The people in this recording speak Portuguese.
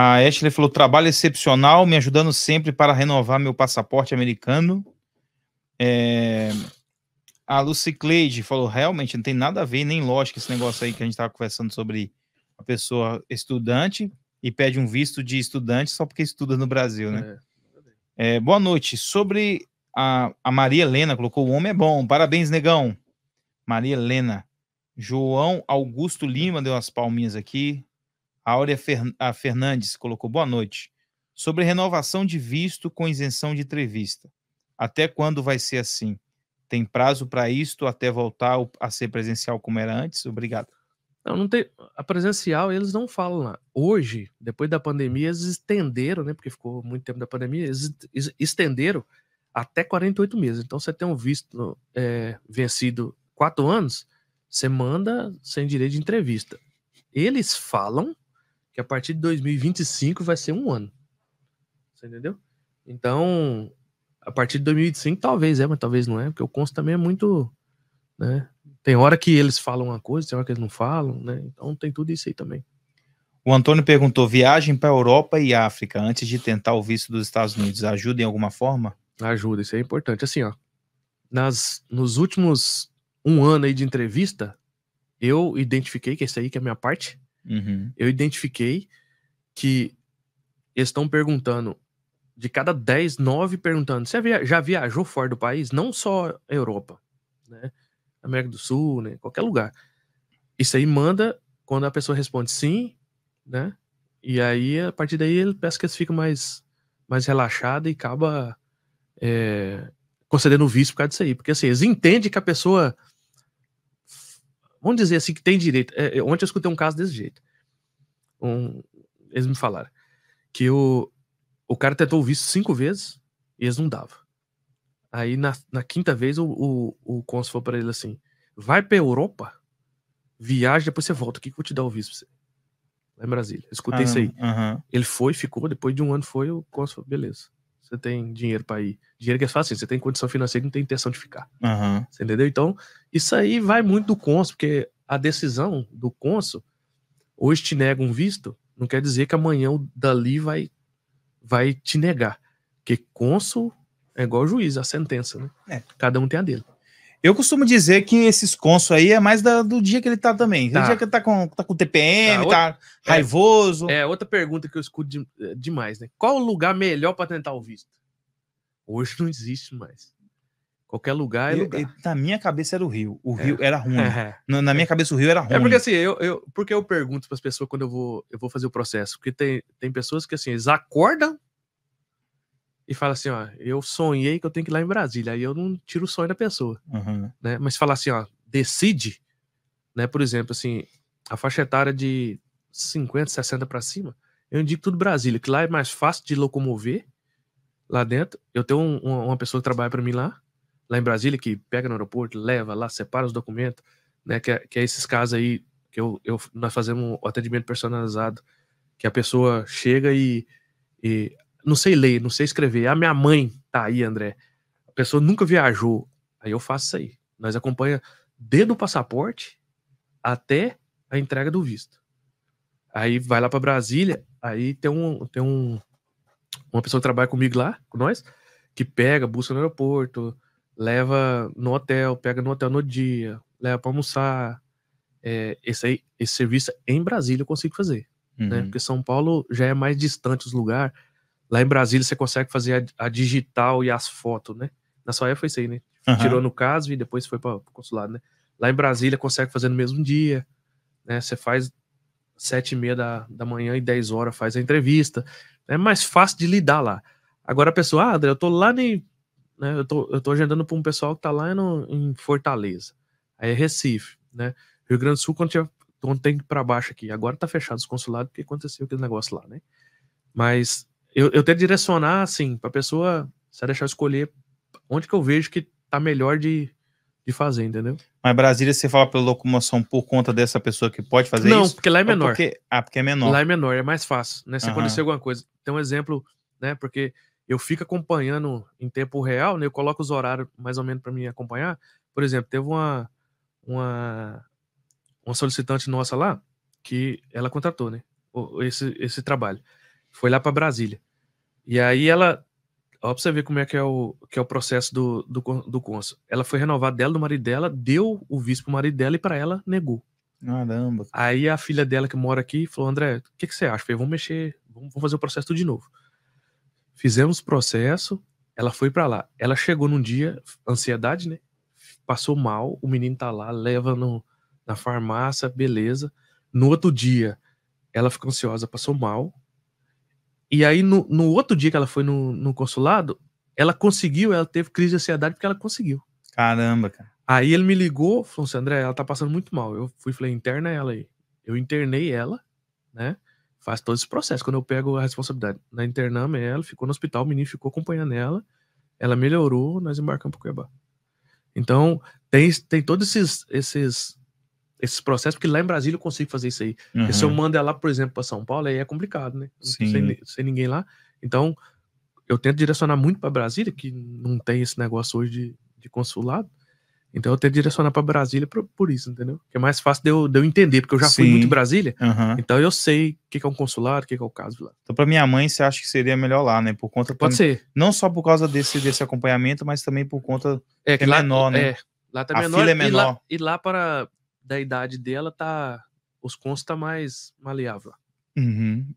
A Ashley falou: trabalho excepcional, me ajudando sempre para renovar meu passaporte americano. É... A Lucy Cleide falou: realmente não tem nada a ver, nem lógica, esse negócio aí que a gente estava conversando sobre a pessoa estudante e pede um visto de estudante só porque estuda no Brasil, né? É. É, boa noite. Sobre a, a Maria Helena, colocou: o homem é bom, parabéns, negão. Maria Helena. João Augusto Lima deu umas palminhas aqui. A Áurea Fernandes colocou boa noite. Sobre renovação de visto com isenção de entrevista. Até quando vai ser assim? Tem prazo para isto até voltar a ser presencial como era antes? Obrigado. Não, não tem, a presencial eles não falam lá. Hoje, depois da pandemia, eles estenderam, né? Porque ficou muito tempo da pandemia, eles estenderam até 48 meses. Então, você tem um visto é, vencido quatro anos, você manda sem direito de entrevista. Eles falam que a partir de 2025 vai ser um ano. Você entendeu? Então, a partir de 2025 talvez é, mas talvez não é, porque o Consta também é muito, né? Tem hora que eles falam uma coisa, tem hora que eles não falam, né? Então tem tudo isso aí também. O Antônio perguntou: viagem para Europa e África antes de tentar o visto dos Estados Unidos ajuda em alguma forma? Ajuda, isso é importante. Assim, ó, nas, nos últimos um ano aí de entrevista, eu identifiquei que isso aí que é a minha parte, Uhum. Eu identifiquei que estão perguntando, de cada 10, 9 perguntando, você já viajou fora do país? Não só a Europa, né? América do Sul, né? qualquer lugar. Isso aí manda quando a pessoa responde sim, né? E aí, a partir daí, ele peço que eles fiquem mais, mais relaxados e acaba é, concedendo o visto por causa disso aí. Porque assim, eles entendem que a pessoa vamos dizer assim, que tem direito. É, é, ontem eu escutei um caso desse jeito. Um, eles me falaram que o, o cara tentou o visto cinco vezes e eles não davam. Aí na, na quinta vez o, o, o cônsul falou pra ele assim: vai pra Europa, viaja, depois você volta, o que, que eu vou te dar o visto pra você? Lá em Brasília. escutei uhum, isso aí. Uhum. Ele foi, ficou, depois de um ano foi, o cônsul falou: beleza você tem dinheiro para ir. Dinheiro que é fácil, assim, você tem condição financeira não tem intenção de ficar. Uhum. Você entendeu? Então, isso aí vai muito do cônsul, porque a decisão do cônsul, hoje te nega um visto, não quer dizer que amanhã o dali vai, vai te negar. Porque cônsul é igual juiz, a sentença, né? É. Cada um tem a dele. Eu costumo dizer que esses conso aí é mais da, do dia que ele tá também. Tá. O dia que ele tá com, tá com TPM, tá, tá é. raivoso. É, outra pergunta que eu escuto de, eh, demais, né? Qual o lugar melhor para tentar o visto? Hoje não existe mais. Qualquer lugar é eu, lugar. Eu, na minha cabeça era o Rio. O é. Rio é. era ruim. na, na minha é. cabeça o Rio era ruim. É porque assim, eu, eu, porque eu pergunto para as pessoas quando eu vou, eu vou fazer o processo. Porque tem, tem pessoas que assim, eles acordam e fala assim, ó, eu sonhei que eu tenho que ir lá em Brasília, aí eu não tiro o sonho da pessoa, uhum. né? Mas falar assim, ó, decide, né? Por exemplo, assim, a faixa etária de 50, 60 para cima, eu indico tudo Brasília, que lá é mais fácil de locomover lá dentro. Eu tenho um, uma pessoa que trabalha para mim lá, lá em Brasília, que pega no aeroporto, leva lá, separa os documentos, né? Que é, que é esses casos aí que eu, eu nós fazemos o atendimento personalizado, que a pessoa chega e, e não sei ler, não sei escrever. A minha mãe tá aí, André. A pessoa nunca viajou. Aí eu faço isso aí. Nós acompanha desde o passaporte até a entrega do visto. Aí vai lá para Brasília, aí tem um tem um uma pessoa que trabalha comigo lá, com nós, que pega, busca no aeroporto, leva no hotel, pega no hotel no dia, leva para almoçar. É, esse, aí, esse serviço em Brasília eu consigo fazer. Né? Uhum. Né? Porque São Paulo já é mais distante os lugares. Lá em Brasília você consegue fazer a, a digital e as fotos, né? Na sua época foi isso aí, né? Uhum. Tirou no caso e depois foi para o consulado, né? Lá em Brasília consegue fazer no mesmo dia, né? Você faz sete e meia da, da manhã e dez horas faz a entrevista. É mais fácil de lidar lá. Agora a pessoa, ah, André, eu tô lá nem. Né, eu, tô, eu tô agendando para um pessoal que tá lá no, em Fortaleza. Aí é Recife, né? Rio Grande do Sul, quando, tinha, quando tem para baixo aqui. Agora tá fechado os consulados porque aconteceu aquele negócio lá, né? Mas eu, eu tento direcionar, assim, a pessoa, se deixar escolher onde que eu vejo que tá melhor de, de fazer, entendeu? Mas Brasília, você fala pela locomoção por conta dessa pessoa que pode fazer não, isso? Não, porque lá é menor. Porque... Ah, porque é menor. Lá é menor, é mais fácil, né? Se uhum. acontecer alguma coisa. Tem um exemplo, né? Porque eu fico acompanhando em tempo real, né? Eu coloco os horários mais ou menos para mim acompanhar. Por exemplo, teve uma, uma, uma solicitante nossa lá que ela contratou, né? Esse, esse trabalho. Foi lá para Brasília. E aí ela. Ó, pra você ver como é que é o, que é o processo do, do, do cônsul. Ela foi renovar dela do marido dela, deu o visto pro marido dela e para ela negou. Caramba. Aí a filha dela que mora aqui falou: André, o que, que você acha? Eu falei, vamos mexer, vamos, fazer o processo tudo de novo. Fizemos o processo, ela foi para lá. Ela chegou num dia, ansiedade, né? Passou mal, o menino tá lá, leva no, na farmácia, beleza. No outro dia, ela ficou ansiosa, passou mal, e aí, no, no outro dia que ela foi no, no consulado, ela conseguiu, ela teve crise de ansiedade porque ela conseguiu. Caramba, cara. Aí ele me ligou, falou assim, André, ela tá passando muito mal. Eu fui falei, interna ela aí. Eu internei ela, né? Faz todo esse processo, quando eu pego a responsabilidade. Na internamos ela, ficou no hospital, o menino ficou acompanhando ela, ela melhorou, nós embarcamos pro Cuiabá. Então, tem, tem todos esses, esses esses processos, porque lá em Brasília eu consigo fazer isso aí. Uhum. Se eu uhum. mando ela, por exemplo, para São Paulo, aí é complicado, né? Sem, sem ninguém lá. Então, eu tento direcionar muito para Brasília, que não tem esse negócio hoje de, de consulado. Então, eu tento direcionar para Brasília por, por, isso, entendeu? Que é mais fácil de eu, de eu entender, porque eu já Sim. fui muito em Brasília, uhum. então eu sei o que, que, é um consulado, o que, que, é o caso lá. Então, para minha mãe, você acha que seria melhor lá, né? Por conta. Pode ser. Não só por causa desse, desse acompanhamento, mas também por conta. É, que é menor, lá, né? É, lá tá a menor. Fila é menor. E lá, e lá para da idade dela tá. Os cons tá mais maleável. Uhum.